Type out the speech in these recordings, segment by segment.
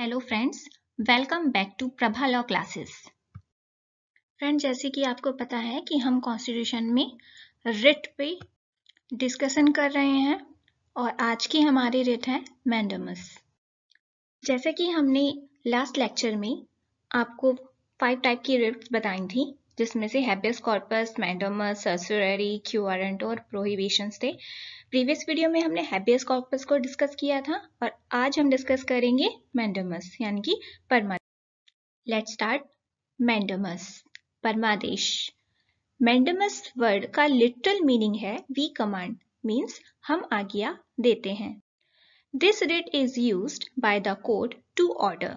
Hello friends welcome back to Prabha law classes friend जैसे कि आपको पता है कि हम कॉन्स्टिट्यूशन में रिट पे डिस्कशन कर रहे हैं और आज की हमारी रिट है मैंडमस जैसे कि हमने लास्ट लेक्चर में आपको फाइव टाइप की रिट्स बताई थी जिसमें से हैबियस कॉर्पस मैंडोमस सर्सुररी क्यूआरेंट और प्रोहिबिशंस थे प्रीवियस वीडियो में हमने हैबियस कॉर्पस को डिस्कस किया था और आज हम डिस्कस करेंगे मैंडोमस यानी कि परमा लेट स्टार्ट मैंडोमस परमादेश मैंडमस वर्ड का लिटरल मीनिंग है वी कमांड मीन्स हम आज्ञा देते हैं this writ is use by the court to order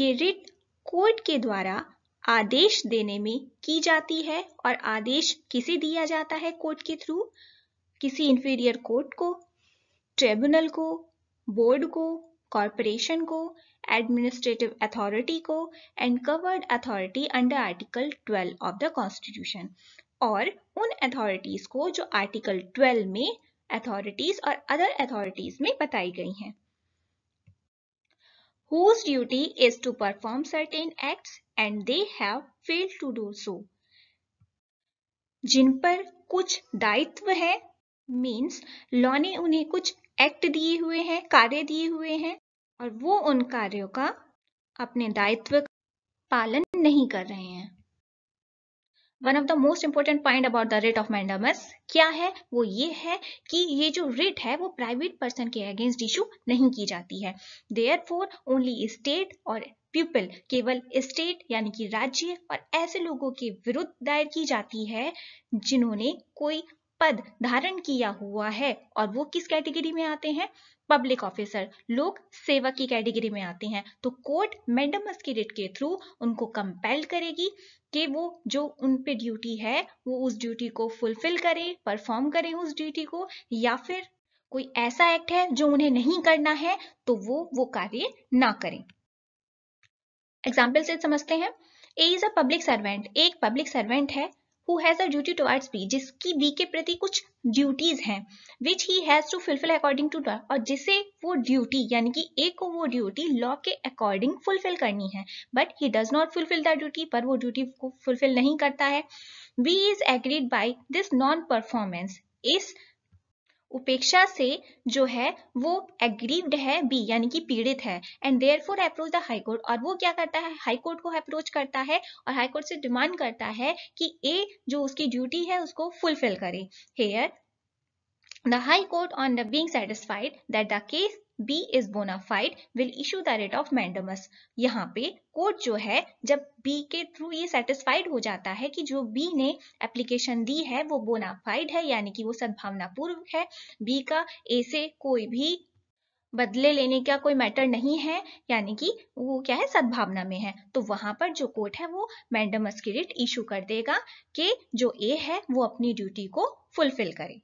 ये रिट कोर्ट के द्वारा आदेश देने में की जाती है और आदेश किसे दिया जाता है कोर्ट के थ्रू किसी इंफीरियर कोर्ट को ट्रिब्यूनल को बोर्ड को कॉरपोरेशन को एडमिनिस्ट्रेटिव अथॉरिटी को and covered authority under article 12 of the constitution और उन अथॉरिटीज को जो आर्टिकल 12 में अथॉरिटीज और अदर अथॉरिटीज में बताई गई हैं whose duty is to perform certain acts and they have failed to do so. जिन पर कुछ दायित्व है मीन्स लॉ ने उन्हें कुछ एक्ट दिए हुए हैं कार्य दिए हुए हैं और वो उन कार्यों का अपने दायित्व का पालन नहीं कर रहे हैं one of the most important point about the writ of mandamus क्या है वो ये है कि ये जो रेट है वो प्राइवेट पर्सन के अगेंस्ट इशू नहीं की जाती है देयर फोर ओनली स्टेट और पीपल केवल स्टेट यानी कि राज्य और ऐसे लोगों के विरुद्ध दायर की जाती है जिन्होंने कोई पद धारण किया हुआ है और वो किस कैटेगरी में आते हैं पब्लिक ऑफिसर लोग सेवक की कैटेगरी में आते हैं तो कोर्ट मेडमस की रिट के थ्रू उनको कंपेल करेगी कि वो जो उन पे ड्यूटी है वो उस ड्यूटी को फुलफिल करें परफॉर्म करें उस ड्यूटी को या फिर कोई ऐसा एक्ट है जो उन्हें नहीं करना है तो वो वो कार्य ना करें एग्जाम्पल से समझते हैं A is a public servant एक पब्लिक सर्वेंट है who has a duty towards B जिसकी बी के प्रति कुछ ड्यूटीज हैं which he has to fulfil according to law और जिसे वो ड्यूटी यानी कि ए को वो ड्यूटी लॉ के अकॉर्डिंग फुलफिल करनी है but he does not fulfil the duty पर वो ड्यूटी को फुलफिल नहीं करता है B is aggrieved by this non performance इस उपेक्षा से जो है वो एग्रीव्ड है बी यानी कि पीड़ित है and therefore approach the high court और वो क्या करता है हाईकोर्ट को अप्रोच करता है और हाईकोर्ट से डिमांड करता है कि ए जो उसकी ड्यूटी है उसको फुलफिल करे here the high court on the being satisfied that the case B is bona fide will issue the writ of mandamus. यहाँ पे कोर्ट जो है जब B के थ्रू ये सेटिस्फाइड हो जाता है कि जो B ने एप्लीकेशन दी है वो बोना फाइड है यानी कि वो सद्भावनापूर्वक है B का A से कोई भी बदले लेने का कोई मैटर नहीं है यानी कि वो क्या है सद्भावना में है तो वहां पर जो कोर्ट है वो मैंडमस की रिट इशू कर देगा कि जो ए है वो अपनी ड्यूटी को फुलफिल करे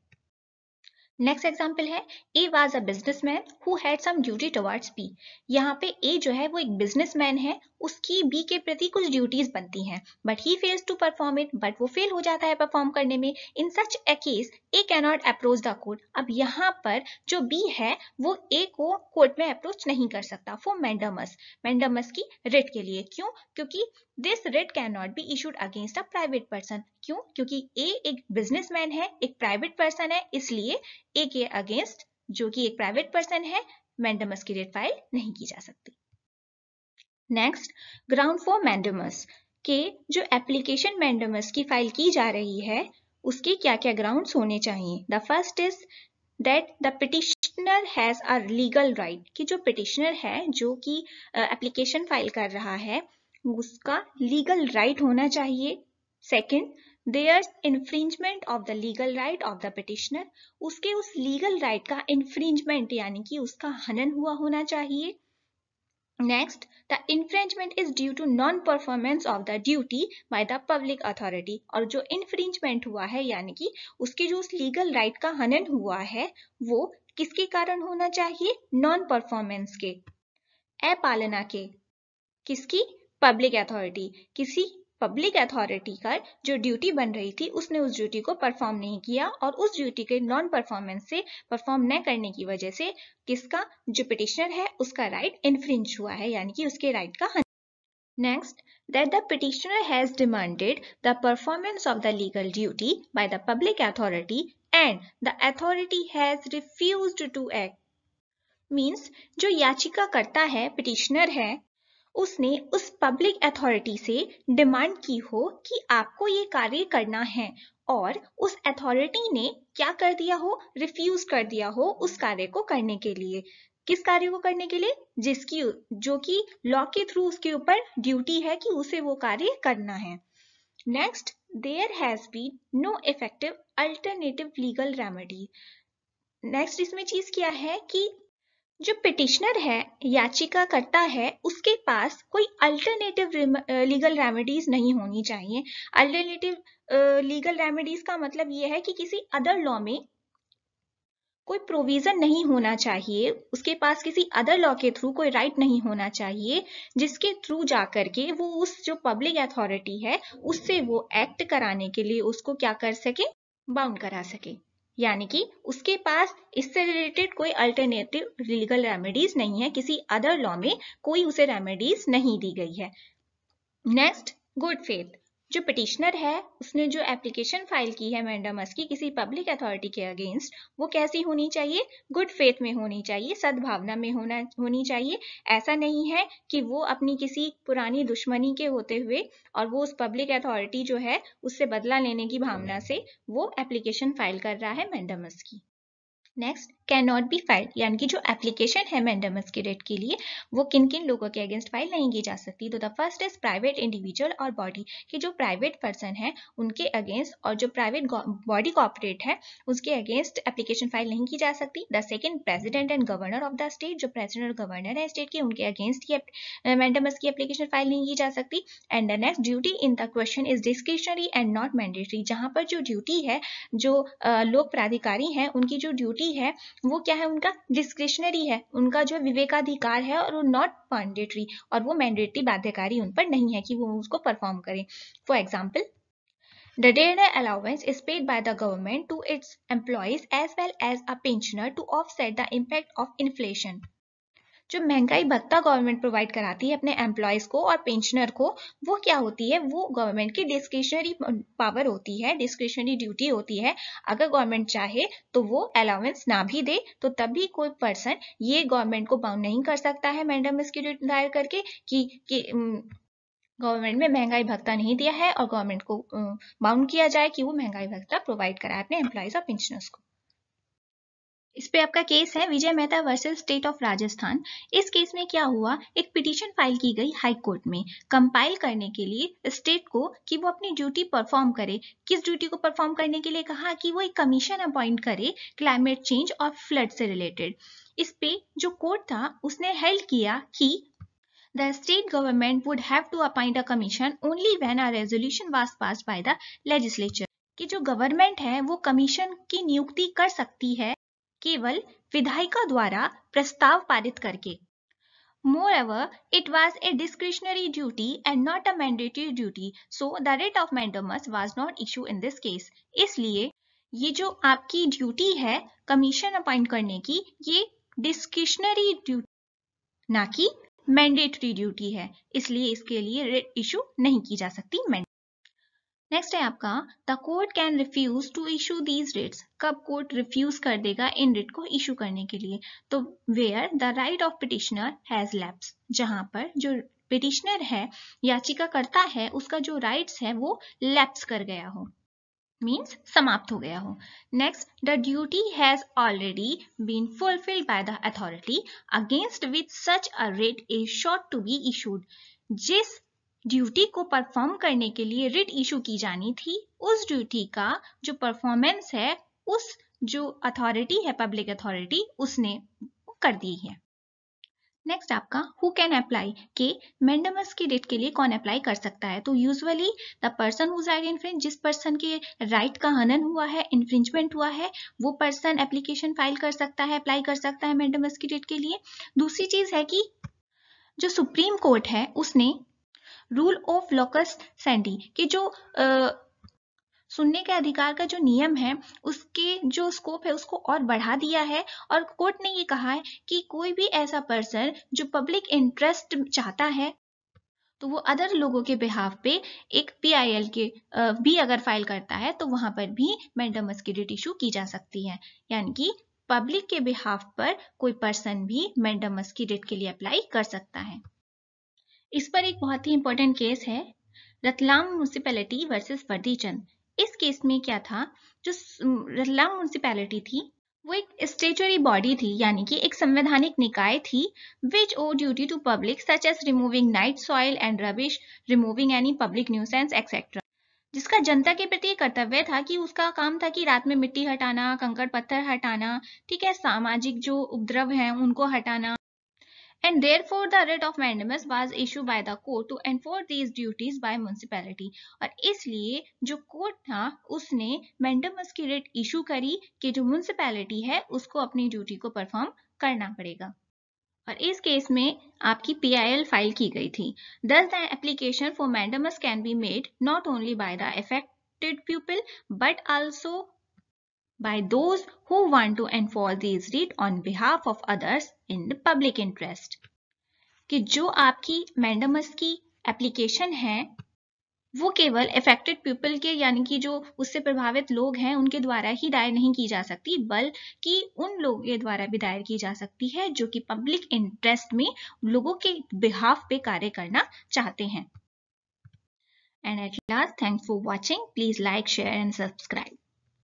नेक्स्ट एग्जाम्पल है A was a businessman who had some duty towards B यहाँ पे ए जो है वो एक बिजनेसमैन है उसकी बी के प्रति कुछ ड्यूटीज बनती हैं but he fails to perform it but वो फेल हो जाता है परफॉर्म करने में in such a case A cannot approach the court अब यहाँ पर जो बी है वो ए को कोर्ट में अप्रोच नहीं कर सकता फॉर मैंडमस मैंडमस की रिट के लिए क्यों क्योंकि this writ can not be issued against a private person क्यों क्योंकि ए एक बिजनेसमैन है एक प्राइवेट पर्सन है इसलिए ए के अगेंस्ट जो कि एक प्राइवेट पर्सन है मैंडमस की रेट फाइल नहीं की जा सकती नेक्स्ट ग्राउंड फॉर मैंडमस के जो एप्लीकेशन मैंडमस की फाइल की जा रही है उसके क्या क्या ग्राउंड होने चाहिए the first is that the petitioner has a legal right कि जो पिटिशनर है जो कि एप्लीकेशन फाइल कर रहा है उसका लीगल राइट right होना चाहिए second there infringement of the legal right of the petitioner उसके उस लीगल राइट का इन्फ्रिंजमेंट यानी कि उसका हनन हुआ होना चाहिए next the infringement is due to non performance of the duty by the public authority और जो infringement हुआ है यानी कि उसके जो उस legal right का हनन हुआ है वो किसके कारण होना चाहिए नॉन परफॉर्मेंस के अपालना के किसकी पब्लिक अथॉरिटी किसी पब्लिक अथॉरिटी का जो ड्यूटी बन रही थी उसने उस ड्यूटी को परफॉर्म नहीं किया और उस ड्यूटी के नॉन परफॉर्मेंस से परफॉर्म न करने की वजह से किसका जो पिटिशनर है उसका राइट right इन्फ्रिंज हुआ है यानी कि उसके राइट right का next that the petitioner has demanded the performance of the legal duty by the public authority and the authority has refused to act means जो याचिका करता है पिटिशनर है उसने उस पब्लिक अथॉरिटी से डिमांड की हो कि आपको ये कार्य करना है और उस अथॉरिटी ने क्या कर दिया हो रिफ्यूज कर दिया हो उस कार्य को करने के लिए किस कार्य को करने के लिए जिसकी जो कि लॉ के थ्रू उसके ऊपर ड्यूटी है कि उसे वो कार्य करना है next there has been no effective alternative legal remedy next इसमें चीज क्या है कि जो पिटिशनर है याचिकाकर्ता है उसके पास कोई अल्टरनेटिव लीगल रेमेडीज नहीं होनी चाहिए अल्टरनेटिव लीगल रेमेडीज का मतलब यह है कि किसी अदर लॉ में कोई प्रोविजन नहीं होना चाहिए उसके पास किसी अदर लॉ के थ्रू कोई राइट नहीं होना चाहिए जिसके थ्रू जा करके वो उस जो पब्लिक अथॉरिटी है उससे वो एक्ट कराने के लिए उसको क्या कर सके बाउंड करा सके यानी कि उसके पास इससे रिलेटेड कोई अल्टरनेटिव लीगल रेमेडीज नहीं है किसी अदर लॉ में कोई उसे रेमेडीज नहीं दी गई है नेक्स्ट गुड फेथ जो पिटिशनर है उसने जो एप्लीकेशन फाइल की है मैंडमस की किसी पब्लिक अथॉरिटी के अगेंस्ट वो कैसी होनी चाहिए गुड फेथ में होनी चाहिए सद्भावना में होना होनी चाहिए ऐसा नहीं है कि वो अपनी किसी पुरानी दुश्मनी के होते हुए और वो उस पब्लिक अथॉरिटी जो है उससे बदला लेने की भावना से वो एप्लीकेशन फाइल कर रहा है मैंडमस की next can not be file यानी कि जो एप्लीकेशन है मैंडमस के रेट के लिए वो किन किन लोगों के अगेंस्ट फाइल नहीं की जा सकती तो the first is private individual और बॉडी कि जो प्राइवेट पर्सन है उनके अगेंस्ट और जो प्राइवेट बॉडी कॉपरेट है उसके अगेंस्ट एप्लीकेशन फाइल नहीं की जा सकती the second president and governor of the state जो प्रेजिडेंट और गवर्नर है स्टेट के उनके अगेंस्ट ही मैंडमस की एप्लीकेशन फाइल नहीं की जा सकती and the next duty in the question is discretionary and not mandatory जहाँ पर जो ड्यूटी है जो लोक प्राधिकारी है उनकी जो ड्यूटी ड्यूटी है वो क्या है उनका डिस्क्रिशनरी है उनका जो विवेकाधिकार है और वो नॉट मैंडेटरी और वो मैंडेटरी बाध्यकारी उन पर नहीं है कि वो उसको परफॉर्म करें for example The data allowance is paid by the government to its employees as well as a pensioner to offset the impact of inflation. जो महंगाई भत्ता गवर्नमेंट प्रोवाइड कराती है अपने एम्प्लॉयज़ को और पेंशनर को वो क्या होती है वो गवर्नमेंट की डिस्क्रिशनरी पावर होती है डिस्क्रिशनरी ड्यूटी होती है अगर गवर्नमेंट चाहे तो वो अलाउंस ना भी दे तो तभी कोई पर्सन ये गवर्नमेंट को बाउंड नहीं कर सकता है मैडम इसकी दायर करके कि, कि गवर्नमेंट में महंगाई भत्ता नहीं दिया है और गवर्नमेंट को बाउंड किया जाए कि वो महंगाई भत्ता प्रोवाइड कराए अपने एम्प्लॉयज़ और पेंशनर्स को इस पे आपका केस है Vijay Mehta versus state of Rajasthan इस केस में क्या हुआ एक पिटीशन फाइल की गई हाई कोर्ट में कंपाइल करने के लिए स्टेट को कि वो अपनी ड्यूटी परफॉर्म करे किस ड्यूटी को परफॉर्म करने के लिए कहा कि वो एक कमीशन अपॉइंट करे क्लाइमेट चेंज और फ्लड से रिलेटेड इस पे जो कोर्ट था उसने हेल्ड किया कि the state government would have to appoint a commission only when a resolution was pass by the legislature कि जो गवर्नमेंट है वो कमीशन की नियुक्ति कर सकती है केवल विधायिका द्वारा प्रस्ताव पारित करके Moreover, it was a discretionary duty and not a mandatory duty, so the writ of mandamus was not issued in this case. इसलिए ये जो आपकी ड्यूटी है कमीशन अपॉइंट करने की ये डिस्क्रिशनरी ड्यूटी ना कि मैंडेटरी ड्यूटी है इसलिए इसके लिए रिट इशू नहीं की जा सकती नेक्स्ट है आपका the court can refuse to issue these writs कब कोर्ट रिफ्यूज कर देगा इन रिट को इशू करने के लिए तो where the right of petitioner has lapse जहां पर जो पिटिशनर है याचिकाकर्ता है उसका जो राइट्स है वो लैप्स कर गया हो मीन्स समाप्त हो गया हो next the duty has already been fulfilled by the authority against with such a writ is sought to be issued जिस ड्यूटी को परफॉर्म करने के लिए रिट इशू की जानी थी उस ड्यूटी का जो परफॉर्मेंस है उस जो अथॉरिटी है पब्लिक अथॉरिटी उसने कर दी है नेक्स्ट आपका हु कैन अप्लाई के मेंडमस की डेट के लिए कौन अप्लाई कर सकता है तो usually the person whose infringe जिस पर्सन के राइट का हनन हुआ है इन्फ्रिंजमेंट हुआ है वो पर्सन एप्लीकेशन फाइल कर सकता है अप्लाई कर सकता है मेंडमस की डेट के लिए दूसरी चीज है कि जो सुप्रीम कोर्ट है उसने रूल ऑफ लोकस सेंडी कि जो आ, सुनने के अधिकार का जो नियम है उसके जो स्कोप है उसको और बढ़ा दिया है और कोर्ट ने ये कहा है कि कोई भी ऐसा पर्सन जो पब्लिक इंटरेस्ट चाहता है तो वो अदर लोगों के बिहाफ पे एक पीआईएल के भी अगर फाइल करता है तो वहां पर भी मेंटल की इशू की जा सकती है यानी कि पब्लिक के बिहाफ पर कोई पर्सन भी मेंटल की के लिए अप्लाई कर सकता है इस पर एक बहुत ही इंपॉर्टेंट केस है रतलाम म्यूनसिपैलिटी वर्सेस वर्दीचंद इस केस में क्या था जो रतलाम म्यूनसिपैलिटी थी वो एक स्टेचुरी बॉडी थी यानी कि एक संवैधानिक निकाय थी which owe duty to public such as removing night soil and rubbish removing any public nuisance etcetera जिसका जनता के प्रति कर्तव्य था कि उसका काम था कि रात में मिट्टी हटाना कंकड़ पत्थर हटाना ठीक है सामाजिक जो उपद्रव हैं उनको हटाना and therefore the writ of mandamus was issued by the court to enforce these duties by municipality aur isliye jo court tha usne mandamus ki writ issue kari ki jo municipality hai usko apni duty ko perform karna padega और इस case में आपकी PIL file की गई थी thus the application for mandamus can be made not only by the affected people but also by those who want to enforce these writ on behalf of others in the public interest ki जो आपकी mandamus की application है वो केवल affected people के यानी कि जो उससे प्रभावित लोग हैं उनके द्वारा ही दायर नहीं की जा सकती बल्कि उन लोगों के द्वारा भी दायर की जा सकती है जो कि पब्लिक इंटरेस्ट में लोगों के बिहाफ पे कार्य करना चाहते हैं and at last thanks for watching please like share and subscribe